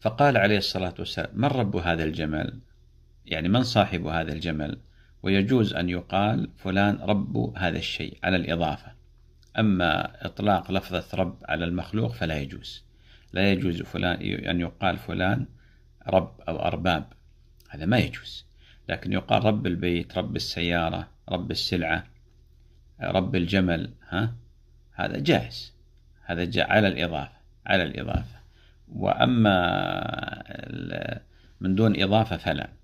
فقال عليه الصلاة والسلام من رب هذا الجمل يعني من صاحب هذا الجمل ويجوز أن يقال فلان رب هذا الشيء على الإضافة أما إطلاق لفظة رب على المخلوق فلا يجوز لا يجوز فلان أن يقال فلان رب أو أرباب هذا ما يجوز لكن يقال رب البيت رب السيارة رب السلعة رب الجمل ها هذا جاهز هذا جاء على الإضافة على الإضافة وأما من دون إضافة فلا